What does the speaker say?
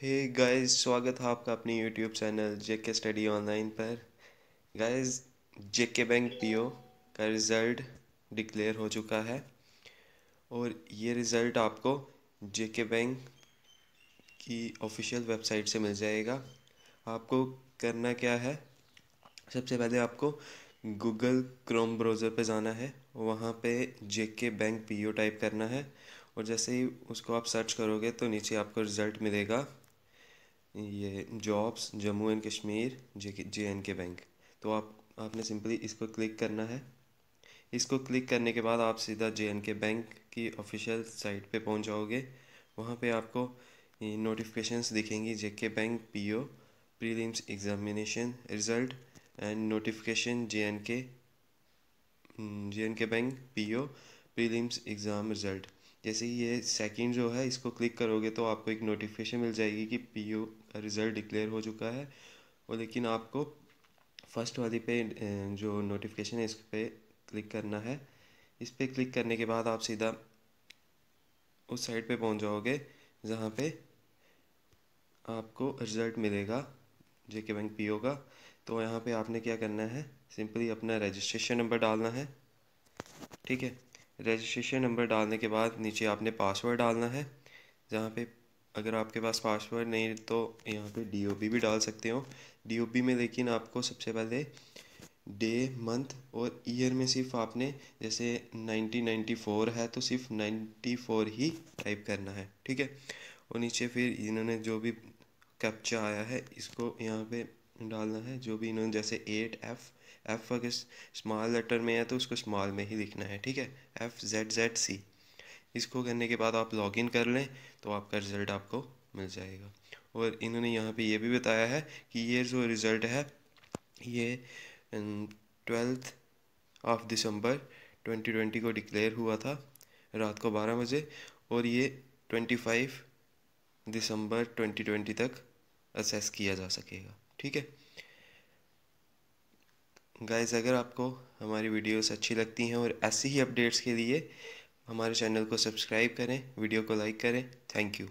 हे hey guys स्वागत है आपका अपनी YouTube channel JK study online पर गाइस जेके बैंक पीओ का रिज़ल्ट डिक्लेयर हो चुका है और ये रिज़ल्ट आपको जेके बैंक की ऑफिशियल वेबसाइट से मिल जाएगा आपको करना क्या है सबसे पहले आपको गूगल क्रोम ब्राउज़र पे जाना है वहाँ पे जेके बैंक पीओ टाइप करना है और जैसे ही उसको आप सर्च करोगे तो नीचे आपको रिज़ल्ट मिलेगा ये jobs Jammu and Kashmir J J and K bank तो आप आपने सिंपली इसको क्लिक करना है इसको क्लिक करने के बाद आप सीधा जे एंड के बैंक की ऑफिशियल साइट पे पहुंच जाओगे वहाँ पे आपको नोटिफिकेशंस दिखेंगी J K bank P O prelims examination result and notification J and K J and K bank P O prelims exam result जैसे ही ये सेकंड जो है इसको क्लिक करोगे तो आपको एक नोटिफिकेशन मिल जाएगी कि पी रिज़ल्ट डिक्लेयर हो चुका है और लेकिन आपको फर्स्ट वाली पे जो नोटिफिकेशन है इस पर क्लिक करना है इस पर क्लिक करने के बाद आप सीधा उस साइड पे पहुंच जाओगे जहाँ पे आपको रिज़ल्ट मिलेगा जे के बैंक पी का तो यहाँ पे आपने क्या करना है सिंपली अपना रजिस्ट्रेशन नंबर डालना है ठीक है रजिस्ट्रेशन नंबर डालने के बाद नीचे आपने पासवर्ड डालना है जहाँ पे अगर आपके पास पासवर्ड नहीं तो यहाँ पे डी ओ भी डाल सकते हो डी ओ में लेकिन आपको सबसे पहले डे मंथ और ईयर में सिर्फ आपने जैसे 1994 है तो सिर्फ 94 ही टाइप करना है ठीक है और नीचे फिर इन्होंने जो भी कैप्चा आया है इसको यहाँ पे डालना है जो भी इन्होंने जैसे एट एफ़ एफ़ अगर स्मॉल लेटर में है तो उसको स्मॉल में ही लिखना है ठीक है एफ़ जेड जेड सी इसको करने के बाद आप लॉगिन कर लें तो आपका रिज़ल्ट आपको मिल जाएगा और इन्होंने यहाँ पे ये भी बताया है कि ये जो रिज़ल्ट है ये ट्वेल्थ ऑफ दिसंबर 2020 को डिक्लेयर हुआ था रात को 12 बजे और ये 25 दिसंबर 2020 तक असेस किया जा सकेगा ठीक है गाइस अगर आपको हमारी वीडियोस अच्छी लगती हैं और ऐसी ही अपडेट्स के लिए हमारे चैनल को सब्सक्राइब करें वीडियो को लाइक करें थैंक यू